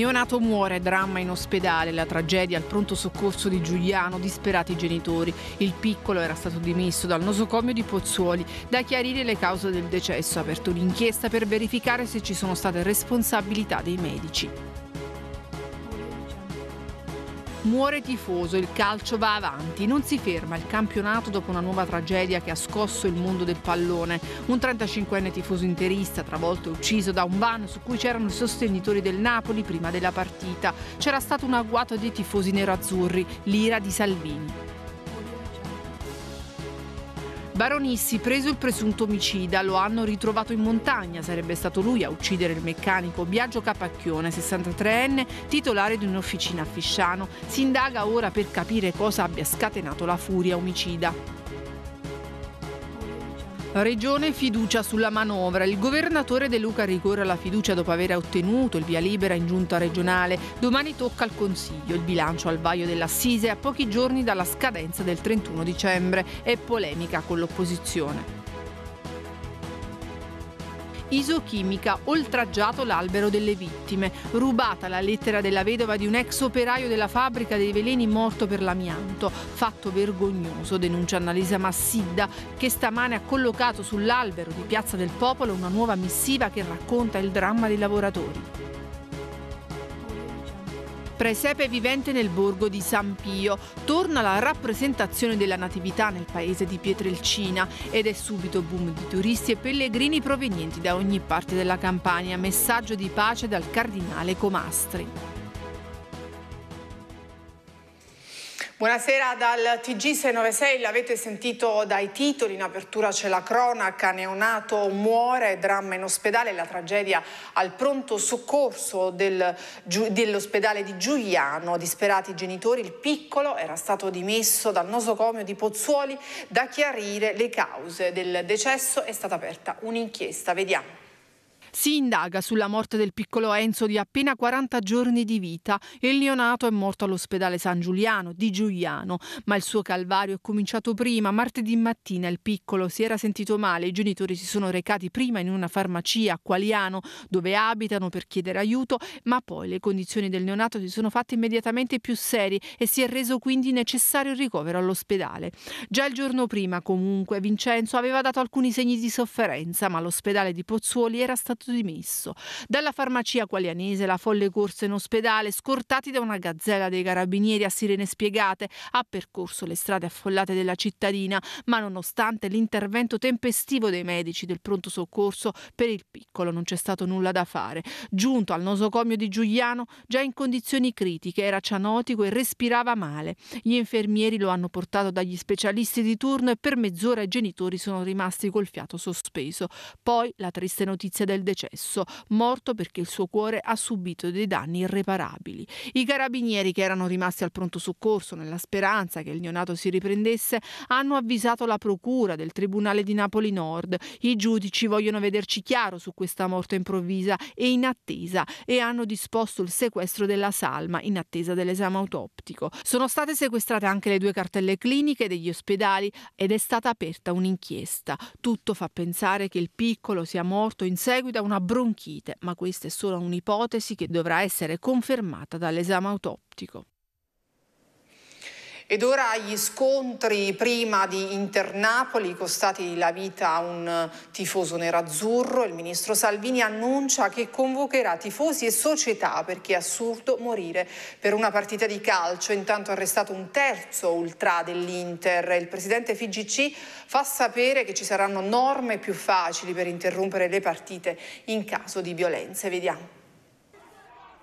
neonato muore, dramma in ospedale, la tragedia al pronto soccorso di Giuliano, disperati i genitori. Il piccolo era stato dimesso dal nosocomio di Pozzuoli. Da chiarire le cause del decesso, ha aperto un'inchiesta per verificare se ci sono state responsabilità dei medici. Muore tifoso, il calcio va avanti, non si ferma il campionato dopo una nuova tragedia che ha scosso il mondo del pallone. Un 35enne tifoso interista travolto e ucciso da un van su cui c'erano i sostenitori del Napoli prima della partita. C'era stato un agguato dei tifosi nero-azzurri, l'ira di Salvini. Baronissi, preso il presunto omicida, lo hanno ritrovato in montagna. Sarebbe stato lui a uccidere il meccanico Biagio Capacchione, 63enne, titolare di un'officina a Fisciano. Si indaga ora per capire cosa abbia scatenato la furia omicida. Regione fiducia sulla manovra. Il governatore De Luca ricorre alla fiducia dopo aver ottenuto il via libera in giunta regionale. Domani tocca al Consiglio il bilancio al vaio dell'Assise a pochi giorni dalla scadenza del 31 dicembre È polemica con l'opposizione isochimica oltraggiato l'albero delle vittime, rubata la lettera della vedova di un ex operaio della fabbrica dei veleni morto per l'amianto. Fatto vergognoso, denuncia Annalisa Massidda, che stamane ha collocato sull'albero di Piazza del Popolo una nuova missiva che racconta il dramma dei lavoratori presepe vivente nel borgo di San Pio. Torna la rappresentazione della natività nel paese di Pietrelcina ed è subito boom di turisti e pellegrini provenienti da ogni parte della Campania. Messaggio di pace dal cardinale Comastri. Buonasera dal TG696, l'avete sentito dai titoli, in apertura c'è la cronaca, neonato muore, dramma in ospedale, la tragedia al pronto soccorso del, dell'ospedale di Giuliano, disperati genitori, il piccolo era stato dimesso dal nosocomio di Pozzuoli da chiarire le cause del decesso, è stata aperta un'inchiesta, vediamo. Si indaga sulla morte del piccolo Enzo di appena 40 giorni di vita. Il neonato è morto all'ospedale San Giuliano di Giuliano, ma il suo calvario è cominciato prima. Martedì mattina il piccolo si era sentito male, i genitori si sono recati prima in una farmacia a Qualiano dove abitano per chiedere aiuto, ma poi le condizioni del neonato si sono fatte immediatamente più serie e si è reso quindi necessario il ricovero all'ospedale. Già il giorno prima comunque Vincenzo aveva dato alcuni segni di sofferenza, ma l'ospedale di Pozzuoli era stato stato dimesso. Dalla farmacia qualianese la folle corsa in ospedale, scortati da una gazzella dei carabinieri a sirene spiegate, ha percorso le strade affollate della cittadina, ma nonostante l'intervento tempestivo dei medici del pronto soccorso, per il piccolo non c'è stato nulla da fare. Giunto al nosocomio di Giuliano, già in condizioni critiche, era cianotico e respirava male. Gli infermieri lo hanno portato dagli specialisti di turno e per mezz'ora i genitori sono rimasti col fiato sospeso. Poi la triste notizia del decesso, morto perché il suo cuore ha subito dei danni irreparabili. I carabinieri che erano rimasti al pronto soccorso nella speranza che il neonato si riprendesse hanno avvisato la procura del Tribunale di Napoli Nord. I giudici vogliono vederci chiaro su questa morte improvvisa e inattesa e hanno disposto il sequestro della salma in attesa dell'esame autoptico. Sono state sequestrate anche le due cartelle cliniche degli ospedali ed è stata aperta un'inchiesta. Tutto fa pensare che il piccolo sia morto in seguito a da una bronchite, ma questa è solo un'ipotesi che dovrà essere confermata dall'esame autoptico. Ed ora gli scontri prima di Internapoli costati la vita a un tifoso nerazzurro, il ministro Salvini annuncia che convocherà tifosi e società perché è assurdo morire per una partita di calcio. Intanto è arrestato un terzo ultra dell'Inter. Il presidente FIGC fa sapere che ci saranno norme più facili per interrompere le partite in caso di violenze. Vediamo.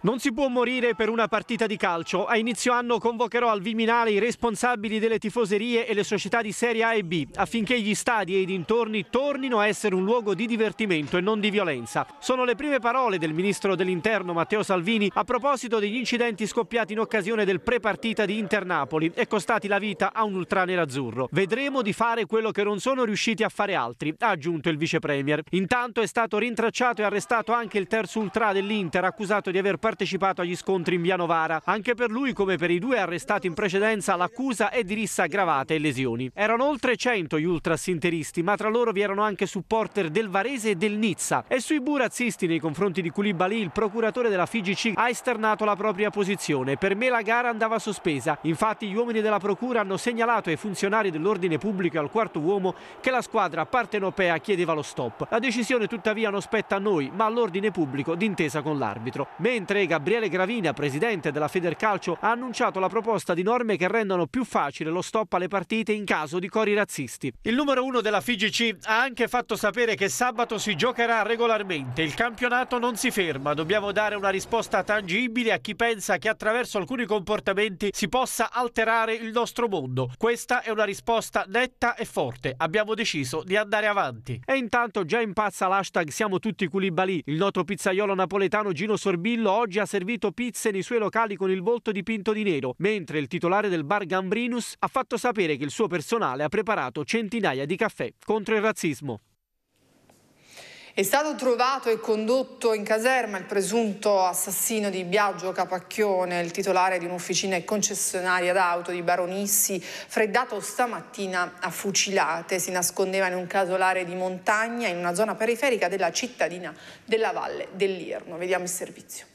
Non si può morire per una partita di calcio. A inizio anno convocherò al Viminale i responsabili delle tifoserie e le società di Serie A e B affinché gli stadi e i dintorni tornino a essere un luogo di divertimento e non di violenza. Sono le prime parole del ministro dell'Interno Matteo Salvini a proposito degli incidenti scoppiati in occasione del pre-partita di Inter-Napoli e costati la vita a un ultranerazzurro. Vedremo di fare quello che non sono riusciti a fare altri, ha aggiunto il vicepremier. Intanto è stato rintracciato e arrestato anche il terzo ultra dell'Inter accusato di aver partecipato partecipato agli scontri in via Novara. Anche per lui, come per i due arrestati in precedenza, l'accusa è di rissa aggravata e lesioni. Erano oltre 100 gli ultrasinteristi, ma tra loro vi erano anche supporter del Varese e del Nizza. E sui burazzisti nei confronti di Koulibaly, il procuratore della FIGC ha esternato la propria posizione. Per me la gara andava sospesa. Infatti gli uomini della procura hanno segnalato ai funzionari dell'ordine pubblico e al quarto uomo che la squadra partenopea chiedeva lo stop. La decisione tuttavia non spetta a noi, ma all'ordine pubblico d'intesa con l'arbitro. Mentre Inoltre Gabriele Gravina, presidente della Federcalcio, ha annunciato la proposta di norme che rendano più facile lo stop alle partite in caso di cori razzisti. Il numero uno della FIGC ha anche fatto sapere che sabato si giocherà regolarmente. Il campionato non si ferma. Dobbiamo dare una risposta tangibile a chi pensa che attraverso alcuni comportamenti si possa alterare il nostro mondo. Questa è una risposta netta e forte. Abbiamo deciso di andare avanti. E intanto già impazza l'hashtag Siamo tutti Culibali. Il noto pizzaiolo napoletano Gino Sorbillo oggi oggi ha servito pizze nei suoi locali con il volto dipinto di nero, mentre il titolare del bar Gambrinus ha fatto sapere che il suo personale ha preparato centinaia di caffè contro il razzismo. È stato trovato e condotto in caserma il presunto assassino di Biagio Capacchione, il titolare di un'officina e concessionaria d'auto di Baronissi, freddato stamattina a fucilate. Si nascondeva in un casolare di montagna in una zona periferica della cittadina della Valle dell'Irno. Vediamo il servizio.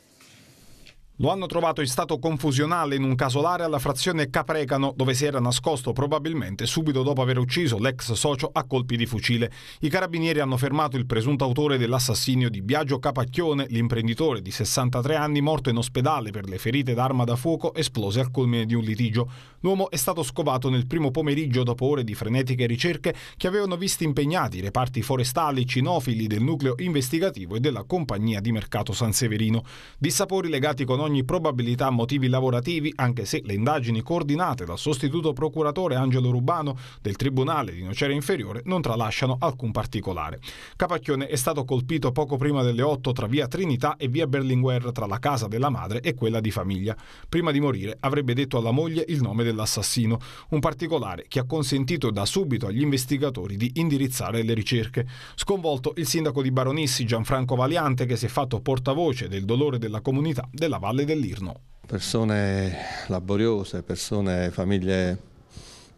Lo hanno trovato in stato confusionale in un casolare alla frazione Caprecano, dove si era nascosto probabilmente subito dopo aver ucciso l'ex socio a colpi di fucile. I carabinieri hanno fermato il presunto autore dell'assassinio di Biagio Capacchione, l'imprenditore di 63 anni morto in ospedale per le ferite d'arma da fuoco esplose al culmine di un litigio. L'uomo è stato scovato nel primo pomeriggio dopo ore di frenetiche ricerche che avevano visto impegnati i reparti forestali cinofili del nucleo investigativo e della compagnia di mercato San Severino. Dissapori legati con ogni ogni probabilità motivi lavorativi, anche se le indagini coordinate dal sostituto procuratore Angelo Rubano del Tribunale di Nocera Inferiore non tralasciano alcun particolare. Capacchione è stato colpito poco prima delle 8 tra via Trinità e via Berlinguer tra la casa della madre e quella di famiglia. Prima di morire avrebbe detto alla moglie il nome dell'assassino, un particolare che ha consentito da subito agli investigatori di indirizzare le ricerche. Sconvolto il sindaco di Baronissi Gianfranco Valiante che si è fatto portavoce del dolore della comunità della Valle Comunale dell'Irno. Persone laboriose, persone, famiglie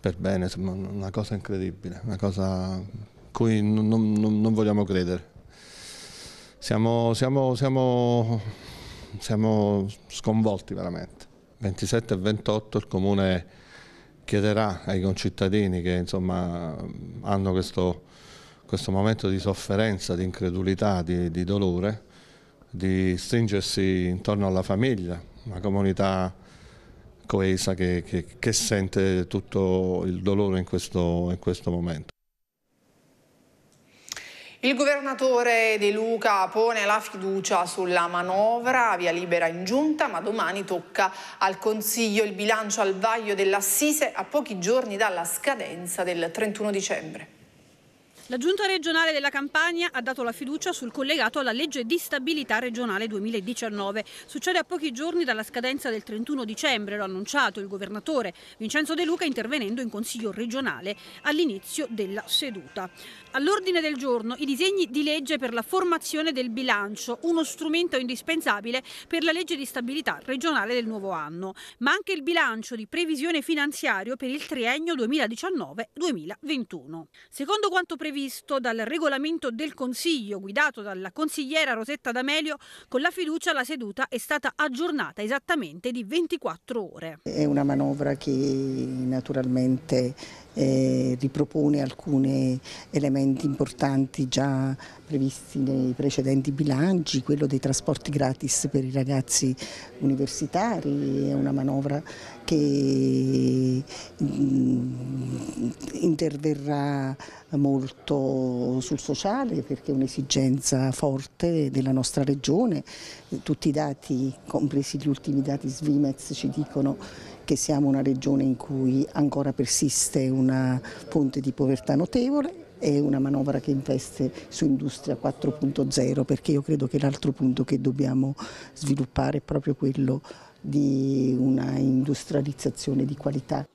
per bene, insomma una cosa incredibile, una cosa cui non, non, non vogliamo credere. Siamo, siamo, siamo, siamo sconvolti veramente. 27 e 28 il comune chiederà ai concittadini che insomma, hanno questo, questo, momento di sofferenza, di incredulità, di, di dolore, di stringersi intorno alla famiglia, una comunità coesa che, che, che sente tutto il dolore in questo, in questo momento. Il governatore De Luca pone la fiducia sulla manovra, via libera in giunta, ma domani tocca al Consiglio il bilancio al vaglio dell'Assise a pochi giorni dalla scadenza del 31 dicembre. La giunta regionale della Campania ha dato la fiducia sul collegato alla legge di stabilità regionale 2019. Succede a pochi giorni dalla scadenza del 31 dicembre, lo ha annunciato il governatore Vincenzo De Luca intervenendo in consiglio regionale all'inizio della seduta. All'ordine del giorno i disegni di legge per la formazione del bilancio, uno strumento indispensabile per la legge di stabilità regionale del nuovo anno, ma anche il bilancio di previsione finanziario per il triennio 2019-2021. Secondo quanto previsto previsto dal regolamento del Consiglio guidato dalla consigliera Rosetta D'Amelio, con la fiducia la seduta è stata aggiornata esattamente di 24 ore. È una manovra che naturalmente eh, ripropone alcuni elementi importanti già previsti nei precedenti bilanci, quello dei trasporti gratis per i ragazzi universitari, è una manovra che mm, interverrà molto sul sociale perché è un'esigenza forte della nostra regione, tutti i dati, compresi gli ultimi dati Svimez, ci dicono che siamo una regione in cui ancora persiste una fonte di povertà notevole è una manovra che investe su Industria 4.0 perché io credo che l'altro punto che dobbiamo sviluppare è proprio quello di una industrializzazione di qualità.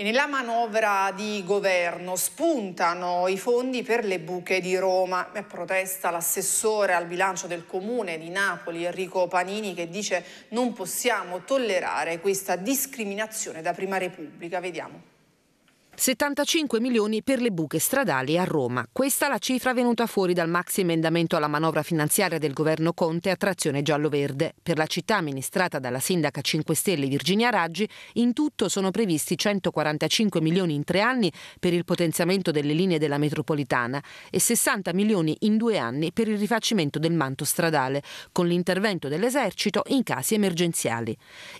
E nella manovra di governo spuntano i fondi per le buche di Roma. E eh, protesta l'assessore al bilancio del comune di Napoli, Enrico Panini, che dice non possiamo tollerare questa discriminazione da prima repubblica. Vediamo. 75 milioni per le buche stradali a Roma. Questa è la cifra venuta fuori dal maxi emendamento alla manovra finanziaria del governo Conte a trazione giallo-verde. Per la città amministrata dalla sindaca 5 Stelle Virginia Raggi, in tutto sono previsti 145 milioni in tre anni per il potenziamento delle linee della metropolitana e 60 milioni in due anni per il rifacimento del manto stradale, con l'intervento dell'esercito in casi emergenziali.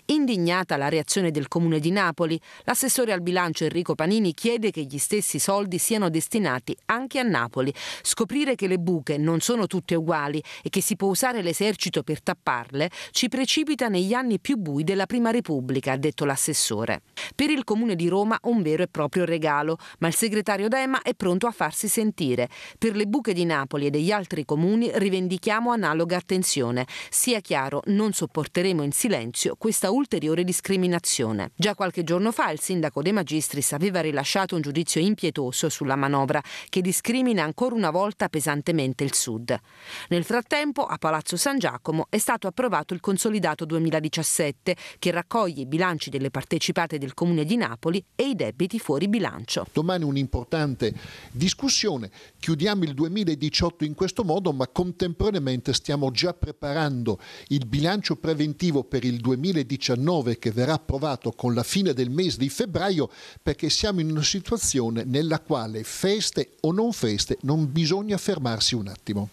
Indignata la reazione del comune di Napoli, l'assessore al bilancio Enrico Panini Salvini chiede che gli stessi soldi siano destinati anche a Napoli. Scoprire che le buche non sono tutte uguali e che si può usare l'esercito per tapparle ci precipita negli anni più bui della Prima Repubblica, ha detto l'assessore. Per il Comune di Roma un vero e proprio regalo, ma il segretario D'Ema è pronto a farsi sentire. Per le buche di Napoli e degli altri comuni rivendichiamo analoga attenzione. Sia chiaro, non sopporteremo in silenzio questa ulteriore discriminazione. Già qualche giorno fa il sindaco De Magistris aveva rilasciato lasciato un giudizio impietoso sulla manovra che discrimina ancora una volta pesantemente il Sud. Nel frattempo, a Palazzo San Giacomo è stato approvato il consolidato 2017 che raccoglie i bilanci delle partecipate del Comune di Napoli e i debiti fuori bilancio. Domani un'importante discussione. Chiudiamo il 2018 in questo modo, ma contemporaneamente stiamo già preparando il bilancio preventivo per il 2019 che verrà approvato con la fine del mese di febbraio perché siamo in una situazione nella quale feste o non feste non bisogna fermarsi un attimo.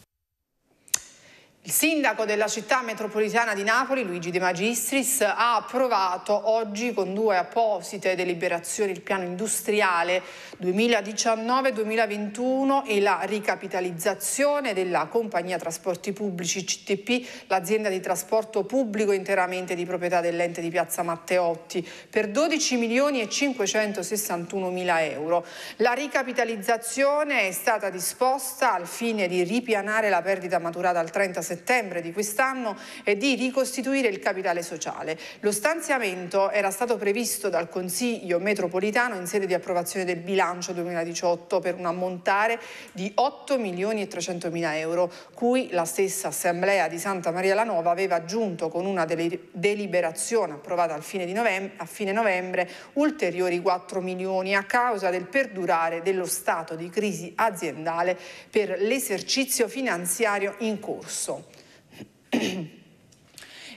Il sindaco della città metropolitana di Napoli, Luigi De Magistris, ha approvato oggi con due apposite deliberazioni il piano industriale 2019-2021 e la ricapitalizzazione della compagnia trasporti pubblici CTP, l'azienda di trasporto pubblico interamente di proprietà dell'ente di Piazza Matteotti, per 12 milioni e 561 mila euro. La ricapitalizzazione è stata disposta al fine di ripianare la perdita maturata al 37 settembre di quest'anno e di ricostituire il capitale sociale. Lo stanziamento era stato previsto dal Consiglio metropolitano in sede di approvazione del bilancio 2018 per un ammontare di 8 milioni e 300 mila euro, cui la stessa Assemblea di Santa Maria la Nova aveva aggiunto con una deliberazione approvata a fine novembre ulteriori 4 milioni a causa del perdurare dello stato di crisi aziendale per l'esercizio finanziario in corso.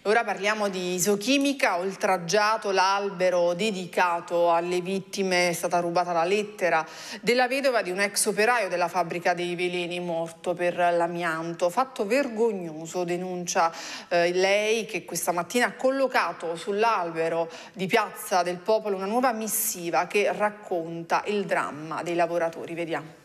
Ora parliamo di isochimica, oltraggiato l'albero dedicato alle vittime, è stata rubata la lettera della vedova di un ex operaio della fabbrica dei veleni morto per l'amianto. Fatto vergognoso, denuncia eh, lei che questa mattina ha collocato sull'albero di Piazza del Popolo una nuova missiva che racconta il dramma dei lavoratori. Vediamo.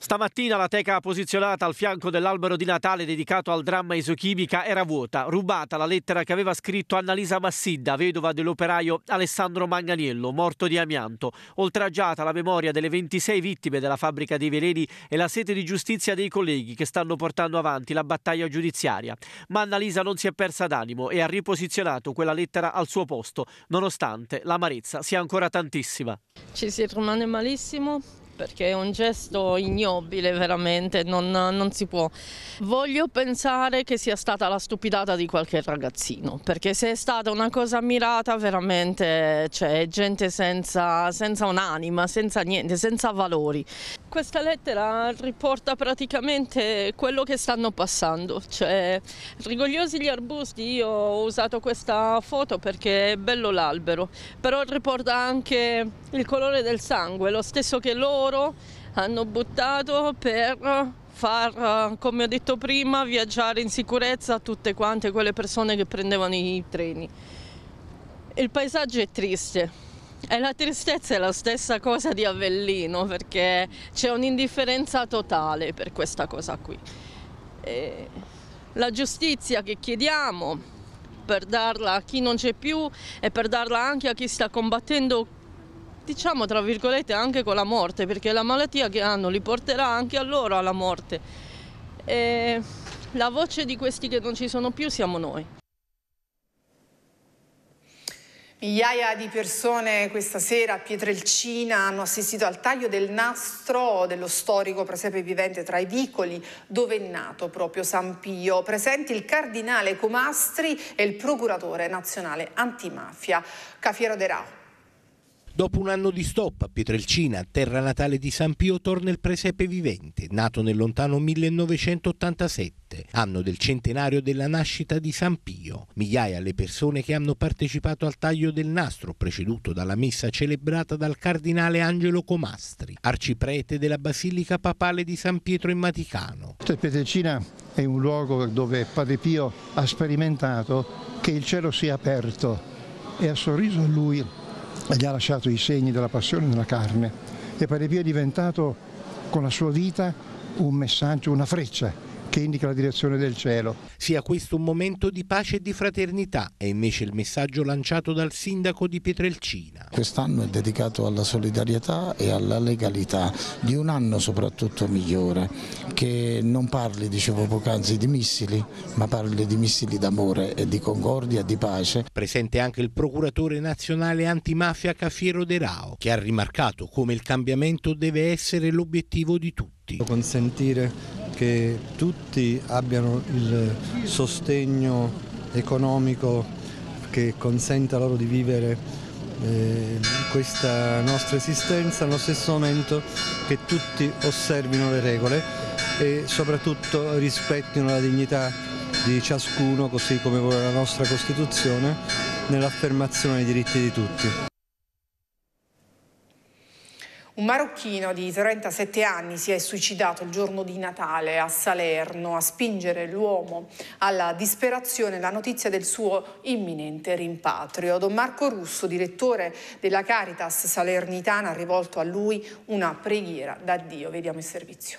Stamattina la teca posizionata al fianco dell'albero di Natale dedicato al dramma esochimica era vuota, rubata la lettera che aveva scritto Annalisa Massidda, vedova dell'operaio Alessandro Manganiello, morto di amianto, oltraggiata la memoria delle 26 vittime della fabbrica dei veleni e la sete di giustizia dei colleghi che stanno portando avanti la battaglia giudiziaria. Ma Annalisa non si è persa d'animo e ha riposizionato quella lettera al suo posto, nonostante l'amarezza sia ancora tantissima. Ci si rimane malissimo perché è un gesto ignobile veramente, non, non, si può. Voglio pensare che sia stata la stupidata di qualche ragazzino, perché se è stata una cosa mirata veramente cioè, gente senza, senza un'anima, senza niente, senza valori. Questa lettera riporta praticamente quello che stanno passando, cioè rigogliosi gli arbusti, io ho usato questa foto perché è bello l'albero, però riporta anche il colore del sangue, lo stesso che loro loro hanno buttato per far, come ho detto prima, viaggiare in sicurezza tutte quante quelle persone che prendevano i treni. Il paesaggio è triste. E la tristezza è la stessa cosa di Avellino perché c'è un'indifferenza totale per questa cosa qui. E la giustizia che chiediamo per darla a chi non c'è più e per darla anche a chi sta combattendo diciamo tra virgolette anche con la morte perché la malattia che hanno li porterà anche a loro alla morte. E la voce di questi che non ci sono più siamo noi. Migliaia di persone questa sera a Pietrelcina hanno assistito al taglio del nastro dello storico presepe vivente tra i vicoli dove è nato proprio San Pio. Presenti il cardinale Comastri e il procuratore nazionale antimafia Cafiero De Rao. Dopo un anno di stop a Pietrelcina, terra natale di San Pio, torna il presepe vivente, nato nel lontano 1987, anno del centenario della nascita di San Pio. Migliaia le persone che hanno partecipato al taglio del nastro, preceduto dalla messa celebrata dal cardinale Angelo Comastri, arciprete della Basilica Papale di San Pietro in Vaticano. Pietrelcina è un luogo dove Padre Pio ha sperimentato che il cielo sia aperto e ha sorriso a lui gli ha lasciato i segni della passione nella carne e per di più è diventato con la sua vita un messaggio, una freccia che indica la direzione del cielo. Sia questo un momento di pace e di fraternità, è invece il messaggio lanciato dal sindaco di Pietrelcina. Quest'anno è dedicato alla solidarietà e alla legalità, di un anno soprattutto migliore, che non parli, dicevo poc'anzi, di missili, ma parli di missili d'amore e di concordia di pace. Presente anche il procuratore nazionale antimafia Cafiero De Rao, che ha rimarcato come il cambiamento deve essere l'obiettivo di tutti. Consentire che tutti abbiano il sostegno economico che consenta loro di vivere eh, questa nostra esistenza, allo stesso momento che tutti osservino le regole e soprattutto rispettino la dignità di ciascuno, così come vuole la nostra Costituzione, nell'affermazione dei diritti di tutti. Un marocchino di 37 anni si è suicidato il giorno di Natale a Salerno a spingere l'uomo alla disperazione la notizia del suo imminente rimpatrio. Don Marco Russo, direttore della Caritas Salernitana, ha rivolto a lui una preghiera da Dio. Vediamo il servizio.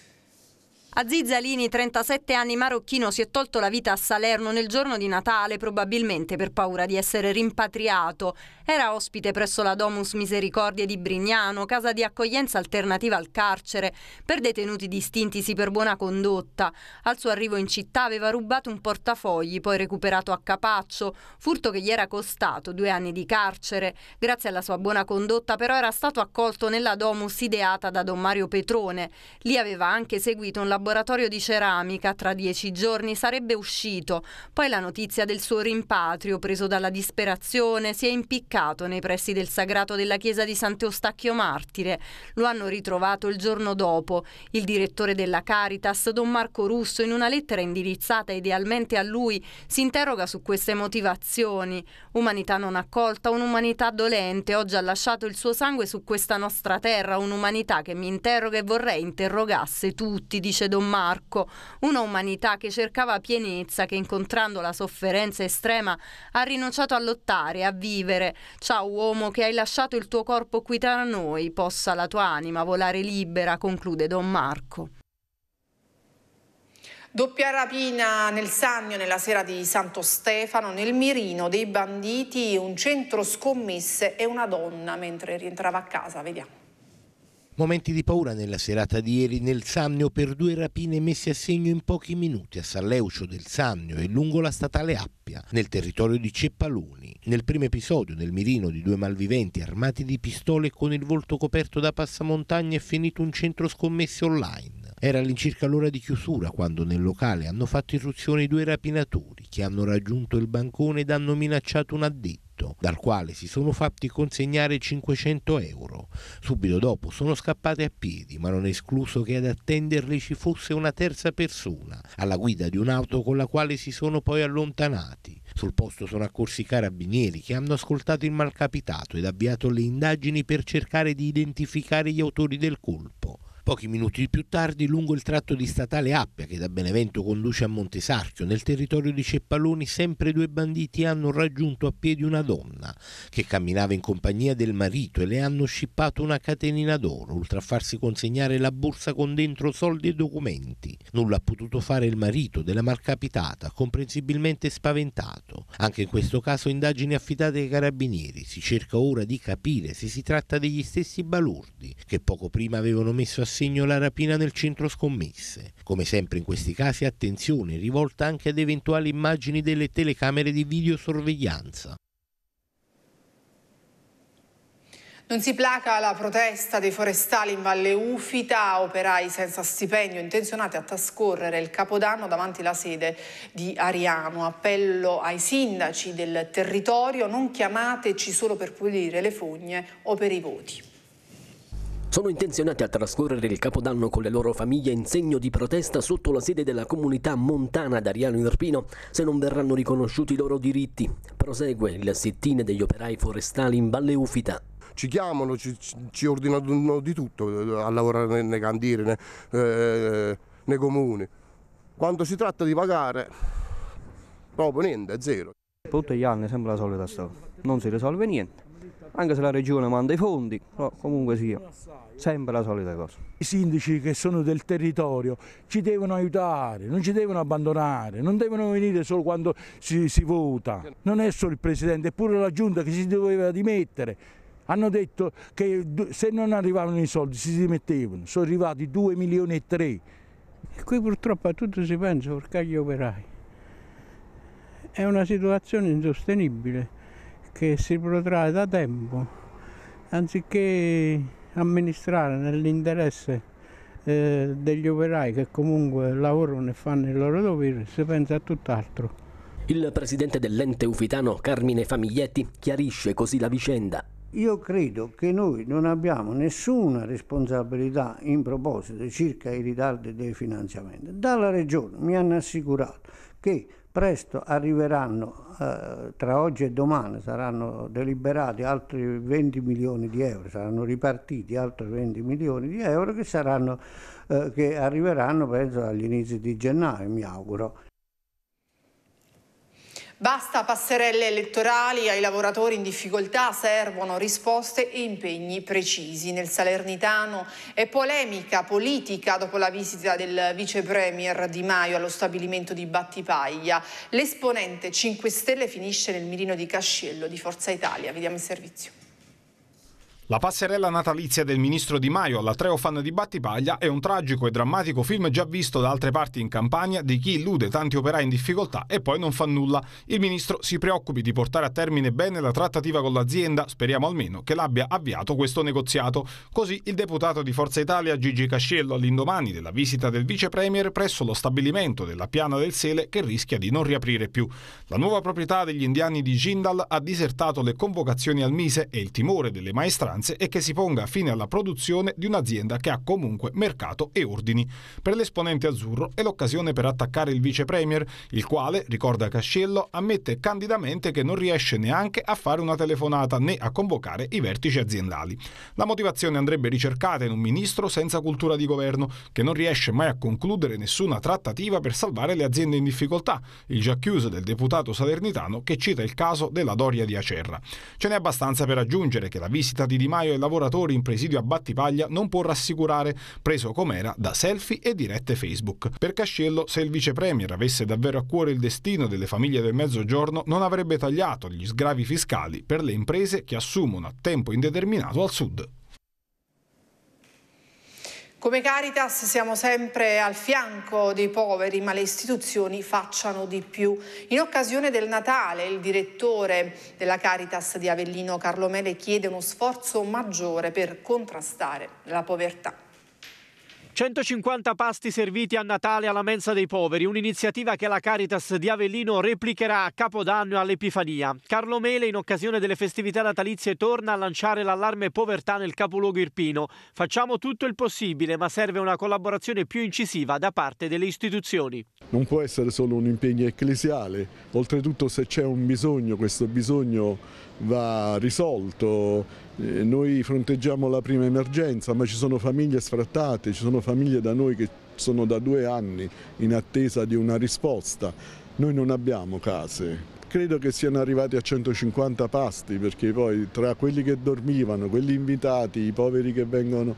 Aziz Alini, 37 anni marocchino, si è tolto la vita a Salerno nel giorno di Natale, probabilmente per paura di essere rimpatriato. Era ospite presso la Domus Misericordia di Brignano, casa di accoglienza alternativa al carcere, per detenuti distintisi per buona condotta. Al suo arrivo in città aveva rubato un portafogli, poi recuperato a Capaccio, furto che gli era costato due anni di carcere. Grazie alla sua buona condotta però era stato accolto nella Domus ideata da Don Mario Petrone. Lì aveva anche seguito un laboratorio di ceramica, tra dieci giorni sarebbe uscito. Poi la notizia del suo rimpatrio, preso dalla disperazione, si è impiccato imbarcato nei pressi del sagrato della chiesa di Sant'Eustacchio Martire. Lo hanno ritrovato il giorno dopo. Il direttore della Caritas, Don Marco Russo, in una lettera indirizzata idealmente a lui, si interroga su queste motivazioni. Umanità non accolta, un'umanità dolente, oggi ha lasciato il suo sangue su questa nostra terra, un'umanità che mi interroga e vorrei interrogasse tutti, dice Don Marco, una umanità che cercava pienezza, che incontrando la sofferenza estrema ha rinunciato a lottare, a vivere, Ciao uomo che hai lasciato il tuo corpo qui tra noi, possa la tua anima volare libera, conclude Don Marco. Doppia rapina nel Sannio nella sera di Santo Stefano, nel mirino dei banditi, un centro scommesse e una donna mentre rientrava a casa. Vediamo. Momenti di paura nella serata di ieri nel Sannio per due rapine messe a segno in pochi minuti a San Leucio del Sannio e lungo la statale Appia, nel territorio di Ceppaluni. Nel primo episodio nel mirino di due malviventi armati di pistole con il volto coperto da passamontagne è finito un centro scommesse online. Era all'incirca l'ora di chiusura quando nel locale hanno fatto irruzione i due rapinatori che hanno raggiunto il bancone ed hanno minacciato un addetto dal quale si sono fatti consegnare 500 euro. Subito dopo sono scappate a piedi, ma non è escluso che ad attenderli ci fosse una terza persona, alla guida di un'auto con la quale si sono poi allontanati. Sul posto sono accorsi i carabinieri che hanno ascoltato il malcapitato ed avviato le indagini per cercare di identificare gli autori del colpo. Pochi minuti più tardi, lungo il tratto di statale Appia che da Benevento conduce a Montesarchio, nel territorio di Ceppaloni, sempre due banditi hanno raggiunto a piedi una donna che camminava in compagnia del marito e le hanno scippato una catenina d'oro, oltre a farsi consegnare la borsa con dentro soldi e documenti. Nulla ha potuto fare il marito della malcapitata, comprensibilmente spaventato. Anche in questo caso indagini affidate ai carabinieri. Si cerca ora di capire se si tratta degli stessi balurdi che poco prima avevano messo a assegno la rapina nel centro scommesse. Come sempre in questi casi attenzione rivolta anche ad eventuali immagini delle telecamere di videosorveglianza. Non si placa la protesta dei forestali in Valle Ufita, operai senza stipendio intenzionati a trascorrere il Capodanno davanti alla sede di Ariano. Appello ai sindaci del territorio, non chiamateci solo per pulire le fogne o per i voti sono intenzionati a trascorrere il Capodanno con le loro famiglie in segno di protesta sotto la sede della comunità montana d'Ariano Irpino se non verranno riconosciuti i loro diritti. Prosegue il sit-in degli operai forestali in Valle Ufita ci chiamano, ci, ci, ordinano di tutto eh, a lavorare nei cantieri, nei, eh, nei comuni. Quando si tratta di pagare, proprio niente, è zero. Tutti gli anni sembra la solita storia, non si risolve niente anche se la regione manda i fondi, però comunque sia, sempre la solita cosa. I sindaci che sono del territorio ci devono aiutare, non ci devono abbandonare, non devono venire solo quando si, si vota. Non è solo il Presidente, è pure la Giunta che si doveva dimettere. Hanno detto che se non arrivavano i soldi si dimettevano, sono arrivati 2 milioni e 3. E qui purtroppo a tutto si pensa, perché gli operai. È una situazione insostenibile che si protrae da tempo, anziché amministrare nell'interesse eh, degli operai che comunque lavorano e fanno il loro dovere, si pensa a tutt'altro. Il presidente dell'ente ufitano Carmine Famiglietti chiarisce così la vicenda io credo che noi non abbiamo nessuna responsabilità in proposito circa i ritardi dei finanziamenti. Dalla Regione mi hanno assicurato che presto arriveranno, eh, tra oggi e domani saranno deliberati altri 20 milioni di euro, saranno ripartiti altri 20 milioni di euro che, saranno, eh, che arriveranno penso agli inizi di gennaio, mi auguro. Basta passerelle elettorali, ai lavoratori in difficoltà servono risposte e impegni precisi. Nel Salernitano è polemica politica dopo la visita del vice premier Di Maio allo stabilimento di Battipaglia. L'esponente 5 Stelle finisce nel mirino di Cascello di Forza Italia. Vediamo il servizio. La passerella natalizia del ministro Di Maio alla Treofan di Battipaglia è un tragico e drammatico film già visto da altre parti in Campania di chi illude tanti operai in difficoltà e poi non fa nulla. Il ministro si preoccupi di portare a termine bene la trattativa con l'azienda, speriamo almeno che l'abbia avviato questo negoziato. Così il deputato di Forza Italia Gigi Casciello all'indomani della visita del vice premier presso lo stabilimento della piana del Sele che rischia di non riaprire più. La nuova proprietà degli indiani di Jindal ha disertato le convocazioni al Mise e il timore delle maestranze finanze e che si ponga fine alla produzione di un'azienda che ha comunque mercato e ordini. Per l'esponente azzurro è l'occasione per attaccare il vice premier, il quale, ricorda Cascello, ammette candidamente che non riesce neanche a fare una telefonata né a convocare i vertici aziendali. La motivazione andrebbe ricercata in un ministro senza cultura di governo, che non riesce mai a concludere nessuna trattativa per salvare le aziende in difficoltà, il già chiuso del deputato salernitano che cita il caso della Doria di Acerra. Ce n'è abbastanza per aggiungere che la visita di Di Maio e lavoratori in presidio a Battipaglia non può rassicurare, preso com'era da selfie e dirette Facebook. Per Cascello, se il vice premier avesse davvero a cuore il destino delle famiglie del Mezzogiorno, non avrebbe tagliato gli sgravi fiscali per le imprese che assumono a tempo indeterminato al sud. Come Caritas siamo sempre al fianco dei poveri, ma le istituzioni facciano di più. In occasione del Natale il direttore della Caritas di Avellino Carlo Mele chiede uno sforzo maggiore per contrastare la povertà. 150 pasti serviti a Natale alla mensa dei poveri, un'iniziativa che la Caritas di Avellino replicherà a Capodanno e all'Epifania. Carlo Mele in occasione delle festività natalizie torna a lanciare l'allarme povertà nel capoluogo irpino. Facciamo tutto il possibile, ma serve una collaborazione più incisiva da parte delle istituzioni. Non può essere solo un impegno ecclesiale, oltretutto se c'è un bisogno, questo bisogno va risolto. Eh, noi fronteggiamo la prima emergenza, ma ci sono famiglie sfrattate, ci sono famiglie da noi che sono da due anni in attesa di una risposta. Noi non abbiamo case. Credo che siano arrivati a 150 pasti perché poi tra quelli che dormivano, quelli invitati, i poveri che vengono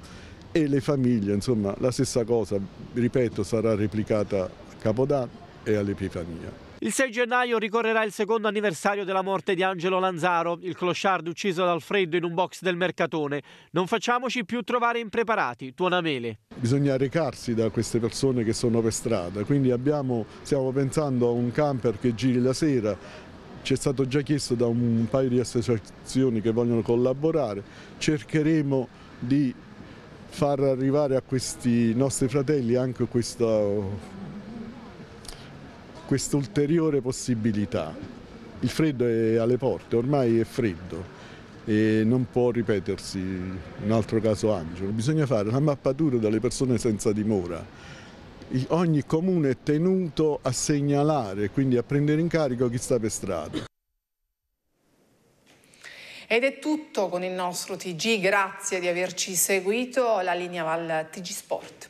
e le famiglie, insomma la stessa cosa, ripeto, sarà replicata a Capodanno e all'Epifania. Il 6 gennaio ricorrerà il secondo anniversario della morte di Angelo Lanzaro, il clochard ucciso dal freddo in un box del Mercatone. Non facciamoci più trovare impreparati, Tuonamele. Bisogna recarsi da queste persone che sono per strada, quindi abbiamo, stiamo pensando a un camper che giri la sera, ci è stato già chiesto da un paio di associazioni che vogliono collaborare, cercheremo di far arrivare a questi nostri fratelli anche questo questa ulteriore possibilità. Il freddo è alle porte, ormai è freddo e non può ripetersi un altro caso Angelo. Bisogna fare la mappatura delle persone senza dimora. Ogni comune è tenuto a segnalare, quindi a prendere in carico chi sta per strada. Ed è tutto con il nostro TG, grazie di averci seguito, la linea va al TG Sport.